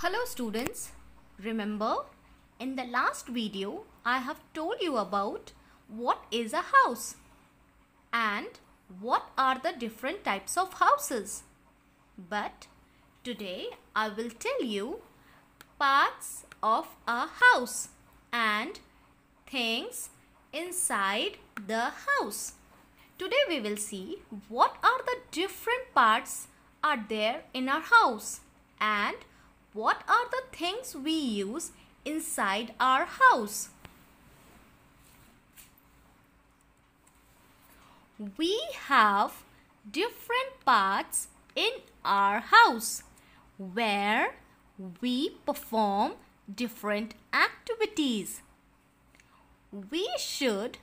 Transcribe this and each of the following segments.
Hello students, remember in the last video I have told you about what is a house and what are the different types of houses. But today I will tell you parts of a house and things inside the house. Today we will see what are the different parts are there in our house and what are the things we use inside our house? We have different parts in our house where we perform different activities. We should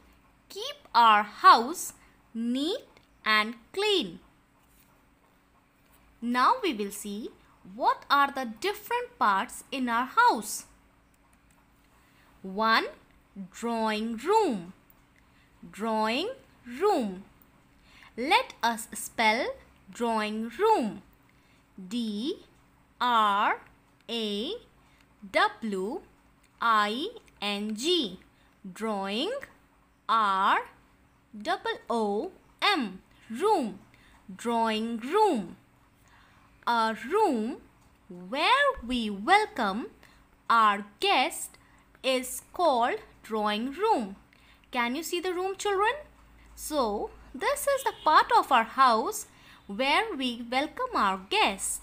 keep our house neat and clean. Now we will see what are the different parts in our house? 1. Drawing room. Drawing room. Let us spell drawing room. D R A W I N G. Drawing R O O M. Room. Drawing room a room where we welcome our guest is called drawing room. Can you see the room children? So this is the part of our house where we welcome our guests.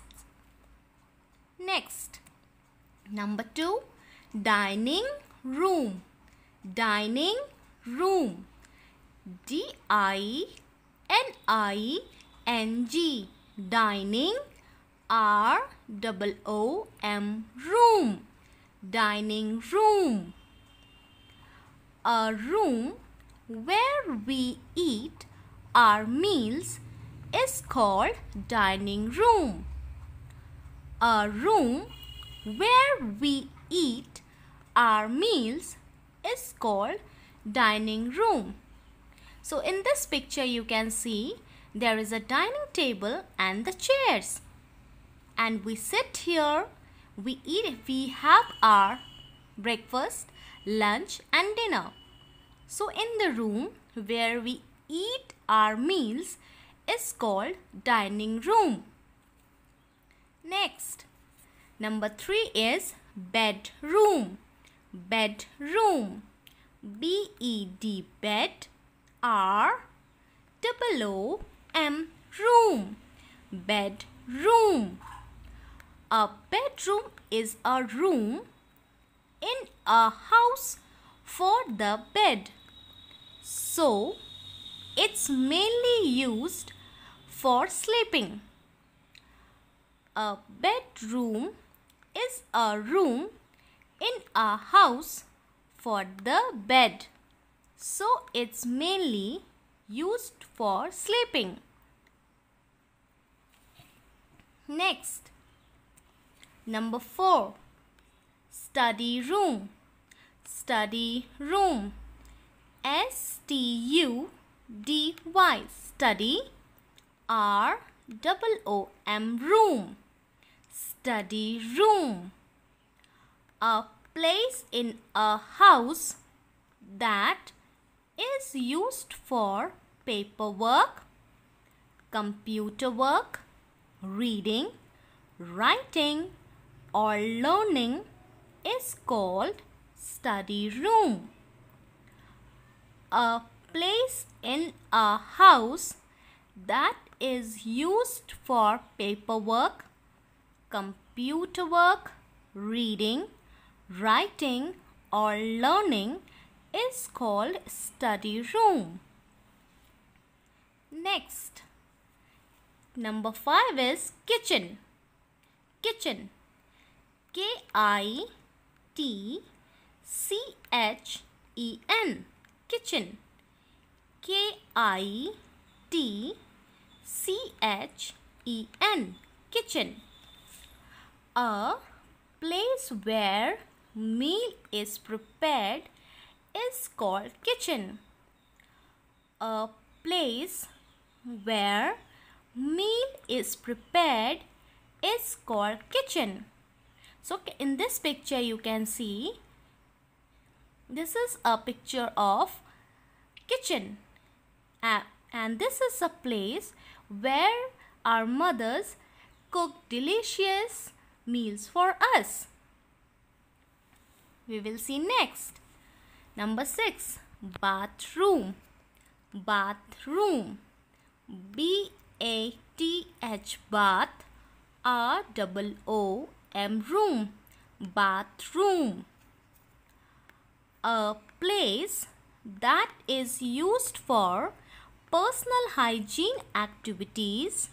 Next, number two, dining room. Dining room. D I N I N G. Dining R double O M room dining room a room where we eat our meals is called dining room a room where we eat our meals is called dining room so in this picture you can see there is a dining table and the chairs and we sit here. We eat, we have our breakfast, lunch and dinner. So in the room where we eat our meals is called dining room. Next, number 3 is bedroom. Bedroom. B E D bed R double O M room. Bedroom. A bedroom is a room in a house for the bed. So, it's mainly used for sleeping. A bedroom is a room in a house for the bed. So, it's mainly used for sleeping. Next, Number 4. Study room. Study room. S T U D Y. Study. R double O M room. Study room. A place in a house that is used for paperwork, computer work, reading, writing, or learning is called study room. A place in a house that is used for paperwork, computer work, reading, writing or learning is called study room. Next, number 5 is kitchen. Kitchen K I T C H E N kitchen K I T C H E N kitchen a place where meal is prepared is called kitchen a place where meal is prepared is called kitchen so in this picture you can see this is a picture of kitchen uh, and this is a place where our mothers cook delicious meals for us. We will see next. Number 6. Bathroom. Bathroom. B-A-T-H bath. R-O-O am room, bathroom. A place that is used for personal hygiene activities,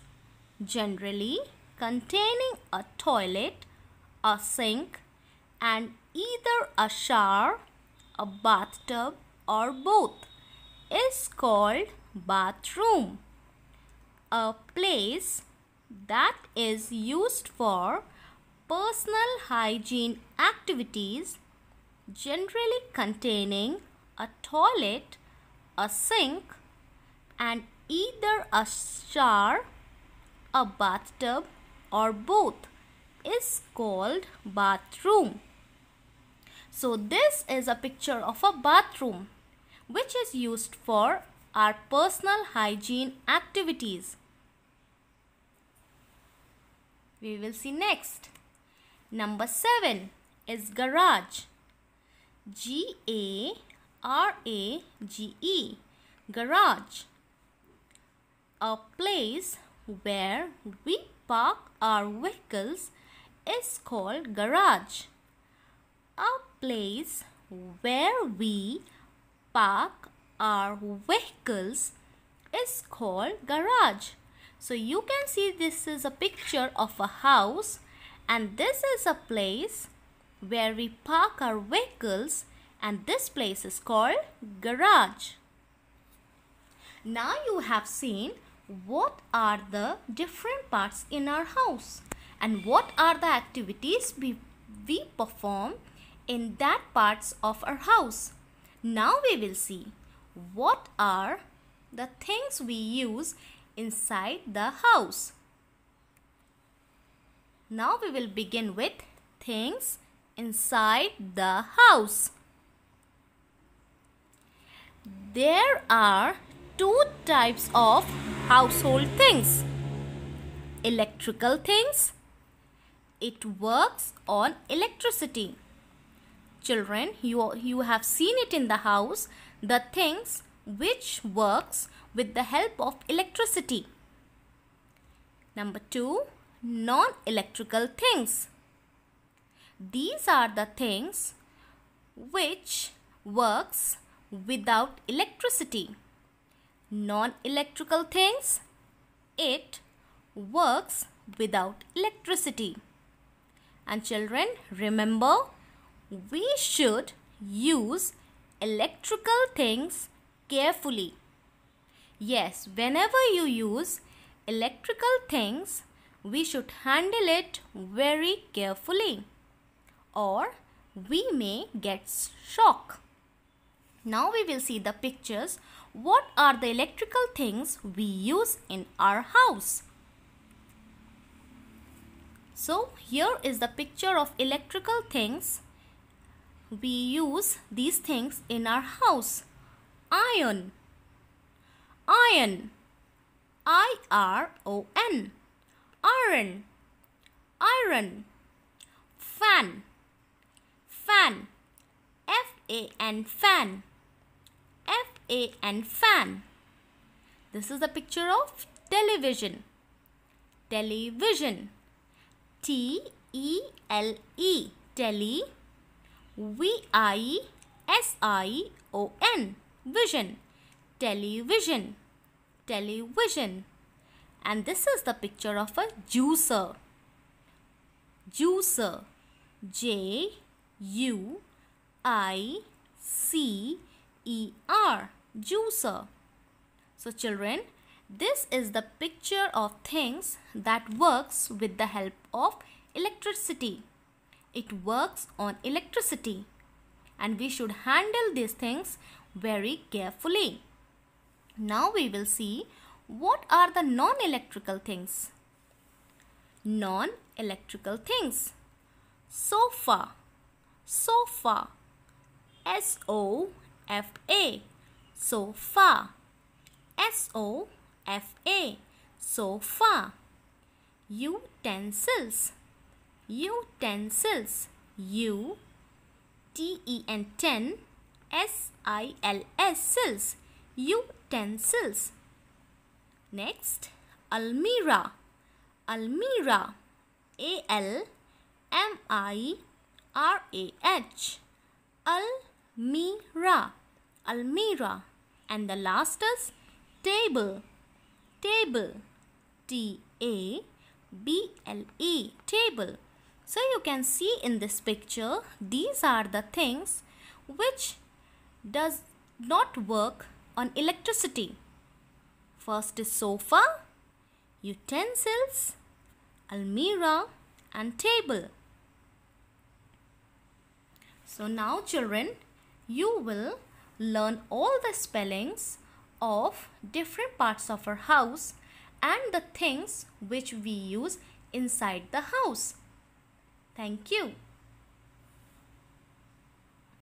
generally containing a toilet, a sink, and either a shower, a bathtub, or both, is called bathroom. A place that is used for personal hygiene activities generally containing a toilet, a sink, and either a shower, a bathtub, or both is called bathroom. So this is a picture of a bathroom which is used for our personal hygiene activities. We will see next. Number 7 is garage. G A R A G E. Garage. A place where we park our vehicles is called garage. A place where we park our vehicles is called garage. So you can see this is a picture of a house and this is a place where we park our vehicles and this place is called garage. Now you have seen what are the different parts in our house and what are the activities we, we perform in that parts of our house. Now we will see what are the things we use inside the house. Now we will begin with things inside the house. There are two types of household things. Electrical things. It works on electricity. Children, you, you have seen it in the house. The things which works with the help of electricity. Number two, non-electrical things. These are the things which works without electricity. Non-electrical things, it works without electricity. And children, remember, we should use electrical things carefully. Yes, whenever you use electrical things, we should handle it very carefully or we may get shock. Now we will see the pictures. What are the electrical things we use in our house? So here is the picture of electrical things. We use these things in our house. Iron. Iron. I-R-O-N iron, iron, fan, fan, F A N fan, F A N fan. This is a picture of television, television, T E L E, tele, V I S I O N, vision, television, television and this is the picture of a juicer. Juicer. J U I C E R. Juicer. So children, this is the picture of things that works with the help of electricity. It works on electricity and we should handle these things very carefully. Now we will see what are the non-electrical things? Non-electrical things. Sofa. Sofa. S O F A. Sofa. S O F A. Sofa. Utensils. Utensils. U T E N ten S I L S sills. Utensils. Next, Almira. Almira. A L M I R A H. Almira. Almira. And the last is table. Table. T A B L E. Table. So you can see in this picture, these are the things which does not work on electricity. First is sofa, utensils, almirah and table. So now children, you will learn all the spellings of different parts of our house and the things which we use inside the house. Thank you.